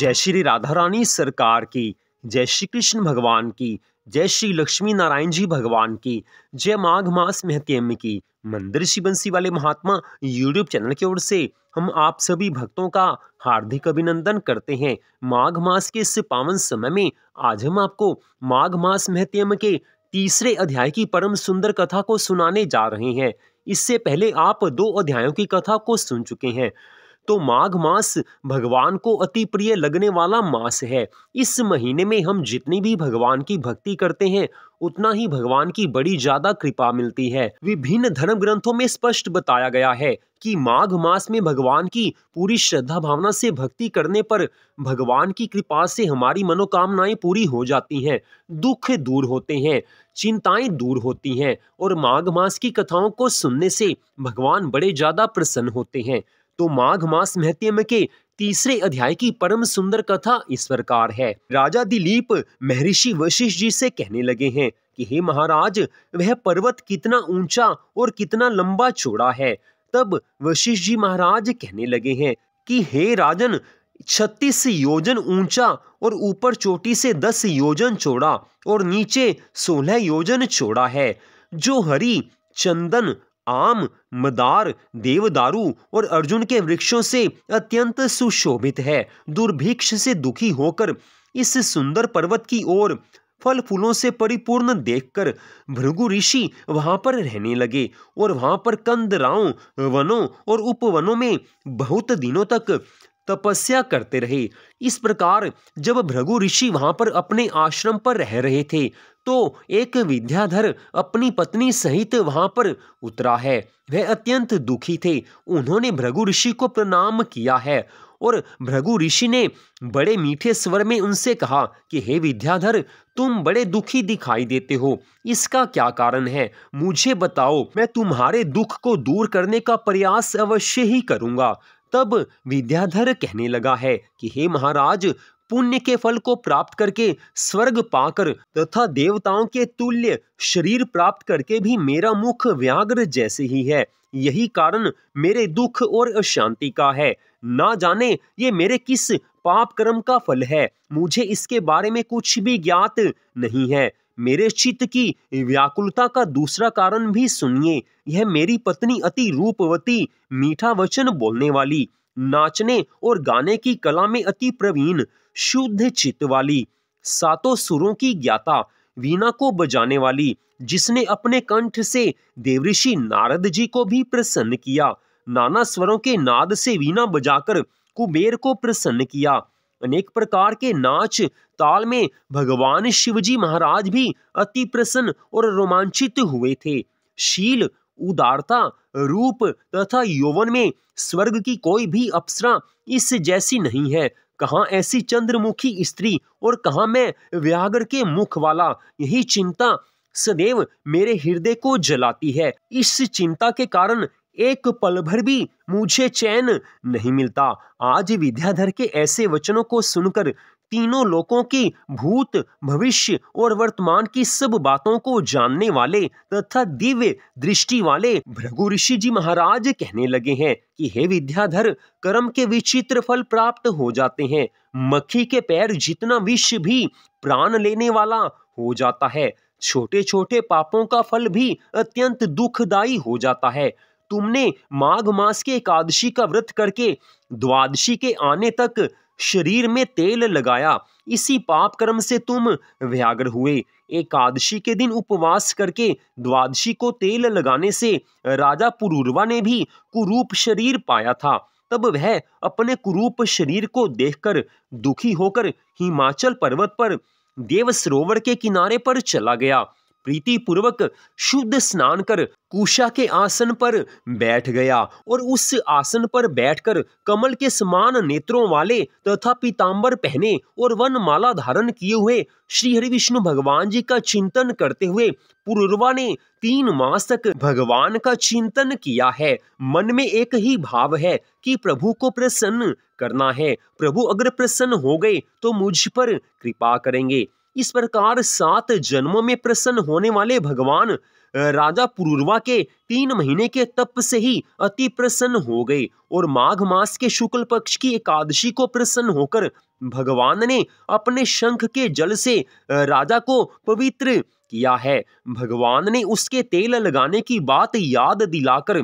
जय श्री राधा रानी सरकार की जय श्री कृष्ण भगवान की जय श्री लक्ष्मी नारायण जी भगवान की जय माघ मास महत्यम की मंदिर श्री बंसी वाले महात्मा यूट्यूब चैनल की ओर से हम आप सभी भक्तों का हार्दिक अभिनंदन करते हैं माघ मास के इस पावन समय में आज हम आपको माघ मास महत्यम के तीसरे अध्याय की परम सुंदर कथा को सुनाने जा रहे हैं इससे पहले आप दो अध्यायों की कथा को सुन चुके हैं तो माघ मास भगवान को अति प्रिय लगने वाला मास है इस महीने में हम जितनी भी भगवान की भक्ति करते हैं उतना ही भगवान की बड़ी ज्यादा कृपा मिलती है विभिन्न धर्म ग्रंथों में स्पष्ट बताया गया है कि माघ मास में भगवान की पूरी श्रद्धा भावना से भक्ति करने पर भगवान की कृपा से हमारी मनोकामनाएं पूरी हो जाती हैं दुख दूर होते हैं चिंताएं दूर होती हैं और माघ मास की कथाओं को सुनने से भगवान बड़े ज्यादा प्रसन्न होते हैं तो माघ मास महत्यम के तीसरे अध्याय की परम सुंदर कथा इस प्रकार है राजा दिलीप महर्षि वशिष्ठ जी से कहने लगे हैं कि हे महाराज वह पर्वत कितना ऊंचा और कितना लंबा चौड़ा है तब वशिष्ठ जी महाराज कहने लगे हैं कि हे राजन छत्तीस योजन ऊंचा और ऊपर चोटी से दस योजन चौड़ा और नीचे सोलह योजन चौड़ा है जो हरि चंदन आम मदार देवदारू और अर्जुन के वृक्षों से अत्यंत सुशोभित है दुर्भिक्ष से दुखी होकर इस सुंदर पर्वत की ओर फल फूलों से परिपूर्ण देखकर भृगु ऋषि वहां पर रहने लगे और वहां पर कंदराओं वनों और उपवनों में बहुत दिनों तक तपस्या करते रहे इस प्रकार जब भृगु ऋषि वहां पर अपने आश्रम पर रह रहे थे तो एक विद्याधर अपनी पत्नी सहित वहां पर उतरा है वह अत्यंत दुखी थे उन्होंने भृगु ऋषि को प्रणाम किया है और भृगु ऋषि ने बड़े मीठे स्वर में उनसे कहा कि हे विद्याधर तुम बड़े दुखी दिखाई देते हो इसका क्या कारण है मुझे बताओ मैं तुम्हारे दुख को दूर करने का प्रयास अवश्य ही करूंगा तब विद्याधर कहने लगा है कि हे महाराज पुण्य के फल को प्राप्त करके स्वर्ग पाकर तथा देवताओं के तुल्य शरीर प्राप्त करके भी मेरा मुख व्याग्र जैसे ही है यही कारण मेरे दुख और अशांति का है ना जाने ये मेरे किस पाप कर्म का फल है मुझे इसके बारे में कुछ भी ज्ञात नहीं है मेरे चित्त की व्याकुलता का दूसरा कारण भी सुनिए यह मेरी पत्नी अति रूपवती मीठा वचन बोलने वाली नाचने और गाने की कला में अति प्रवीण शुद्ध चित्त वाली सातों सुरों की ज्ञाता वीणा को बजाने वाली जिसने अपने कंठ से देवऋषि नारद जी को भी प्रसन्न किया नाना स्वरों के नाद से वीणा बजाकर कुबेर को प्रसन्न किया अनेक प्रकार के नाच ताल में भगवान शिवजी महाराज भी अति प्रसन्न और रोमांचित हुए थे शील उदारता रूप तथा यौवन में स्वर्ग की कोई भी अप्सरा इस जैसी नहीं है कहाँ ऐसी चंद्रमुखी स्त्री और कहाँ मैं व्यागर के मुख वाला यही चिंता सदैव मेरे हृदय को जलाती है इस चिंता के कारण एक पल भर भी मुझे चैन नहीं मिलता आज विद्याधर के ऐसे वचनों को सुनकर तीनों लोकों की भूत भविष्य और वर्तमान की सब बातों को जानने वाले तथा दिव्य दृष्टि वाले भृगु ऋषि जी महाराज कहने लगे हैं कि हे विद्याधर कर्म के विचित्र फल प्राप्त हो जाते हैं मक्खी के पैर जितना विष भी प्राण लेने वाला हो जाता है छोटे छोटे पापों का फल भी अत्यंत दुखदायी हो जाता है तुमने माघ मास के एकादशी का व्रत करके द्वादशी के आने तक शरीर में तेल लगाया इसी पाप कर्म से तुम व्याग्र हुए एकादशी के दिन उपवास करके द्वादशी को तेल लगाने से राजा पुरूरवा ने भी कुरूप शरीर पाया था तब वह अपने कुरूप शरीर को देखकर दुखी होकर हिमाचल पर्वत पर देव सरोवर के किनारे पर चला गया प्रीति पूर्वक शुद्ध स्नान कर कुशा के आसन पर बैठ गया और उस आसन पर बैठकर कमल के समान नेत्रों वाले तथा पीताम्बर पहने और वन माला धारण किए हुए श्री हरि विष्णु भगवान जी का चिंतन करते हुए पूर्वा ने तीन मास तक भगवान का चिंतन किया है मन में एक ही भाव है कि प्रभु को प्रसन्न करना है प्रभु अगर प्रसन्न हो गए तो मुझ पर कृपा करेंगे इस प्रकार सात जन्मों में प्रसन्न होने वाले भगवान राजा पुरुर्वा के तीन महीने के तप से ही अति प्रसन्न हो गए और माघ मास के शुक्ल पक्ष की एकादशी को प्रसन्न होकर भगवान ने अपने शंख के जल से राजा को पवित्र किया है भगवान ने उसके तेल लगाने की बात याद दिलाकर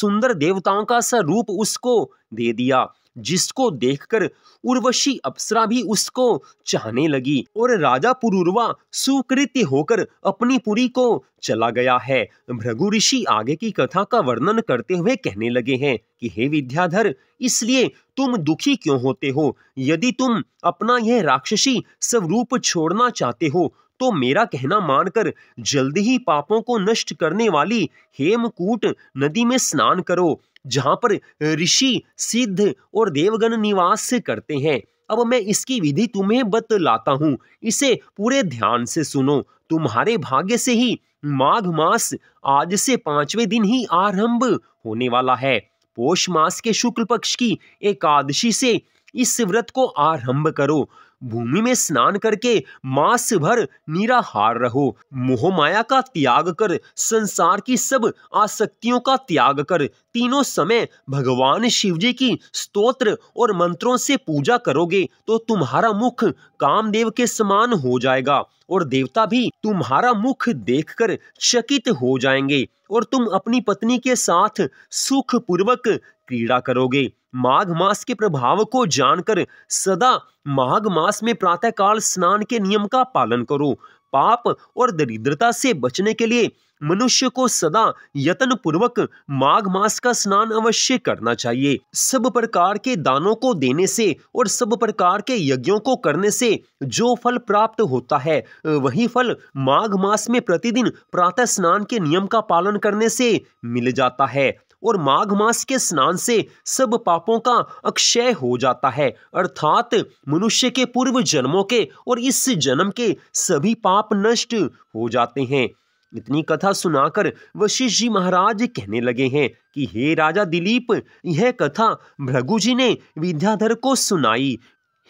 सुंदर देवताओं का स्वरूप उसको दे दिया जिसको देखकर उर्वशी अप्सरा भी उसको चाहने लगी और राजा पुरुर्वा सुकृत्य होकर अपनी पुरी को चला गया है भृगु ऋषि आगे की कथा का वर्णन करते हुए कहने लगे हैं कि हे विद्याधर इसलिए तुम दुखी क्यों होते हो यदि तुम अपना यह राक्षसी स्वरूप छोड़ना चाहते हो तो मेरा कहना मानकर जल्दी ही पापों को नष्ट करने वाली हेमकूट नदी में स्नान करो जहां पर ऋषि सिद्ध और देवगण निवास से करते हैं अब मैं इसकी विधि तुम्हें बतलाता हूँ इसे पूरे ध्यान से सुनो तुम्हारे भाग्य से ही माघ मास आज से पांचवें दिन ही आरंभ होने वाला है पोष मास के शुक्ल पक्ष की एकादशी से इस व्रत को आरंभ करो भूमि में स्नान करके मास भर निराहार रहो मोह माया का त्याग कर संसार की सब आसक्तियों का त्याग कर तीनों समय भगवान शिव जी की स्तोत्र और मंत्रों से पूजा करोगे तो तुम्हारा मुख कामदेव के समान हो जाएगा और देवता भी तुम्हारा मुख देखकर चकित हो जाएंगे और तुम अपनी पत्नी के साथ सुख पूर्वक क्रीड़ा करोगे माघ मास के प्रभाव को जानकर सदा माघ मास में प्रातः काल स्नान के नियम का पालन करो पाप और दरिद्रता से बचने के लिए मनुष्य को सदा यत्न पूर्वक माघ मास का स्नान अवश्य करना चाहिए सब प्रकार के दानों को देने से और सब प्रकार के यज्ञों को करने से जो फल प्राप्त होता है वही फल माघ मास में प्रतिदिन प्रातः स्नान के नियम का पालन करने से मिल जाता है और माघ मास के स्नान से सब पापों का अक्षय हो जाता है अर्थात मनुष्य के पूर्व जन्मों के और इस जन्म के सभी पाप नष्ट हो जाते हैं इतनी कथा सुनाकर वशिष्ठ जी महाराज कहने लगे हैं कि हे राजा दिलीप यह कथा भृगु जी ने विद्याधर को सुनाई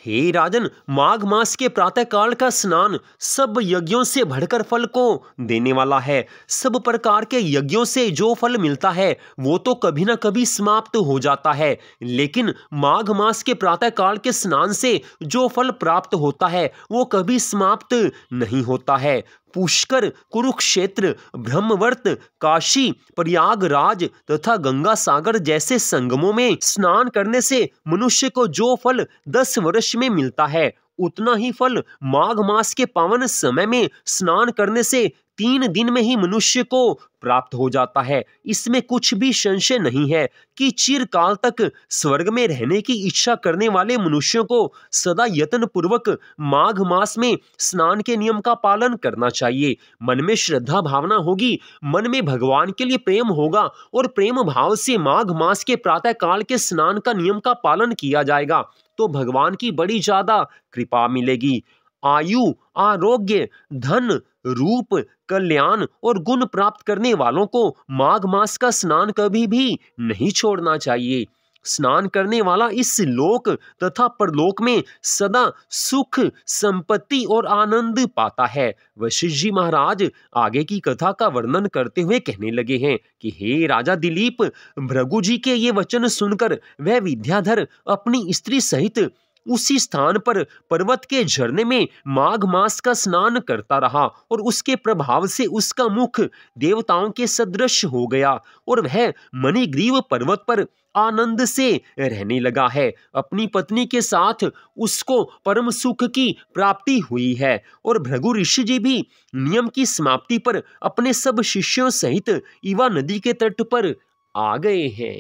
हे राजन माघ मास के प्रातः काल का स्नान सब यज्ञों से भरकर फल को देने वाला है सब प्रकार के यज्ञों से जो फल मिलता है वो तो कभी ना कभी समाप्त हो जाता है लेकिन माघ मास के प्रातः काल के स्नान से जो फल प्राप्त होता है वो कभी समाप्त नहीं होता है पुष्कर कुरुक्षेत्र ब्रह्मवर्त काशी प्रयागराज तथा गंगा सागर जैसे संगमों में स्नान करने से मनुष्य को जो फल दस वर्ष में मिलता है उतना ही फल माघ मास के पावन समय में स्नान करने से तीन दिन में ही मनुष्य को प्राप्त हो जाता है इसमें कुछ भी संशय नहीं है कि चिरकाल तक स्वर्ग में रहने की इच्छा करने वाले मनुष्यों को सदा यत्न पूर्वक माघ मास में स्नान के नियम का पालन करना चाहिए मन में श्रद्धा भावना होगी मन में भगवान के लिए प्रेम होगा और प्रेम भाव से माघ मास के प्रातः काल के स्नान का नियम का पालन किया जाएगा तो भगवान की बड़ी ज्यादा कृपा मिलेगी आयु आरोग्य धन रूप कल्याण और गुण प्राप्त करने वालों को माघ मास का स्नान कभी भी नहीं छोड़ना चाहिए स्नान करने वाला इस लोक तथा परलोक में सदा सुख संपत्ति और आनंद पाता है वशिष्ठ जी महाराज आगे की कथा का वर्णन करते हुए कहने लगे हैं कि हे राजा दिलीप भृगु जी के ये वचन सुनकर वह विद्याधर अपनी स्त्री सहित उसी स्थान पर पर्वत के झरने में माघ मास का स्नान करता रहा और उसके प्रभाव से उसका मुख देवताओं के सदृश हो गया और वह मणिग्रीव पर्वत पर आनंद से रहने लगा है अपनी पत्नी के साथ उसको परम सुख की प्राप्ति हुई है और भृगु ऋषि जी भी नियम की समाप्ति पर अपने सब शिष्यों सहित इवा नदी के तट पर आ गए हैं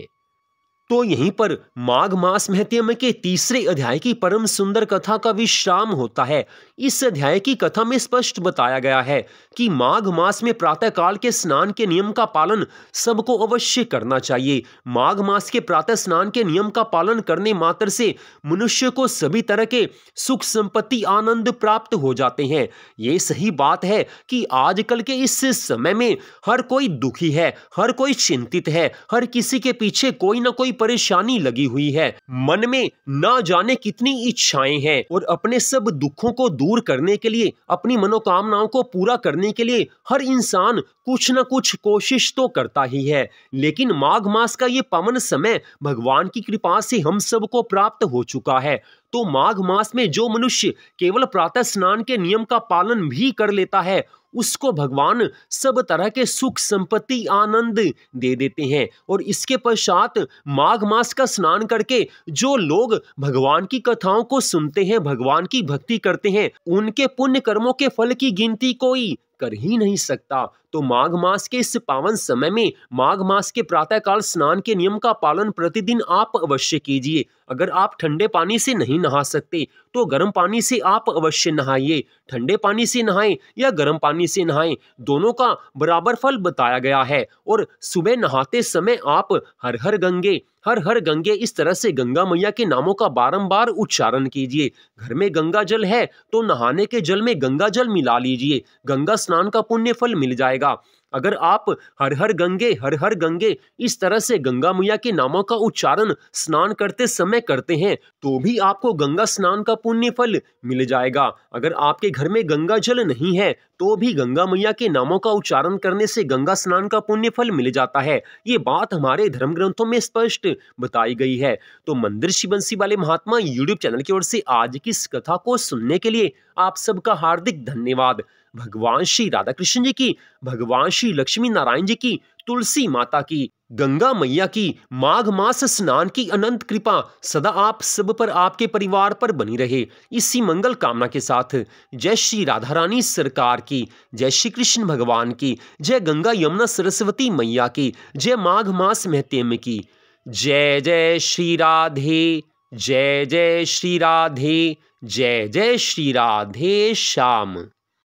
तो यहीं पर माघ मास महत्यम के तीसरे अध्याय की परम सुंदर कथा का विश्राम होता है इस अध्याय की कथा में स्पष्ट बताया गया है कि माघ मास में प्रातः काल के स्नान के नियम का पालन सबको अवश्य करना चाहिए माघ मास के प्रातः स्नान के नियम का पालन करने मात्र से मनुष्य को सभी तरह के सुख संपत्ति आनंद प्राप्त हो जाते हैं ये सही बात है कि आजकल के इस समय में हर कोई दुखी है हर कोई चिंतित है हर किसी के पीछे कोई ना कोई परेशानी लगी हुई है मन में ना जाने कितनी इच्छाएं हैं और अपने सब दुखों को दूर करने के लिए अपनी मनोकामनाओं को पूरा करने के लिए हर इंसान कुछ न कुछ कोशिश तो करता ही है लेकिन माघ मास का ये पवन समय भगवान की कृपा से हम सबको प्राप्त हो चुका है तो माघ मास में जो मनुष्य केवल प्रातः स्नान के नियम का पालन भी कर लेता है उसको भगवान सब तरह के सुख संपत्ति आनंद दे देते हैं और इसके पश्चात माघ मास का स्नान करके जो लोग भगवान की कथाओं को सुनते हैं भगवान की भक्ति करते हैं उनके पुण्य कर्मों के फल की गिनती कोई कर ही नहीं सकता तो माघ मास के इस पावन समय में माघ मास के प्रातःकाल स्नान के नियम का पालन प्रतिदिन आप अवश्य कीजिए अगर आप ठंडे पानी से नहीं नहा सकते तो गर्म पानी से आप अवश्य नहाइए ठंडे पानी से नहाए या गर्म पानी से नहाए दोनों का बराबर फल बताया गया है और सुबह नहाते समय आप हर हर गंगे हर हर गंगे इस तरह से गंगा मैया के नामों का बारंबार उच्चारण कीजिए घर में गंगा जल है तो नहाने के जल में गंगा जल मिला लीजिए गंगा स्नान का पुण्य फल मिल जाएगा अगर आप हर हर गंगे हर हर गंगे इस तरह से गंगा मैया के नामों का उच्चारण स्नान करते समय करते हैं तो भी आपको गंगा स्नान का पुण्य फल मिल जाएगा अगर आपके घर में गंगा जल नहीं है तो भी गंगा मैया के नामों का उच्चारण करने से गंगा स्नान का पुण्य फल मिल जाता है ये बात हमारे धर्म ग्रंथों में स्पष्ट बताई गई है तो मंदिर श्री वाले महात्मा यूट्यूब चैनल की ओर से आज की इस कथा को सुनने के लिए आप सबका हार्दिक धन्यवाद भगवान श्री राधा कृष्ण जी की भगवान श्री लक्ष्मी नारायण जी की तुलसी माता की गंगा मैया की माघ मास स्नान की अनंत कृपा सदा आप सब पर आपके परिवार पर बनी रहे इसी मंगल कामना के साथ जय श्री राधा रानी सरकार की जय श्री कृष्ण भगवान की जय गंगा यमुना सरस्वती मैया की जय माघ मास महतेम की जय जय श्री राधे जय जय श्री राधे जय जय श्री राधे श्याम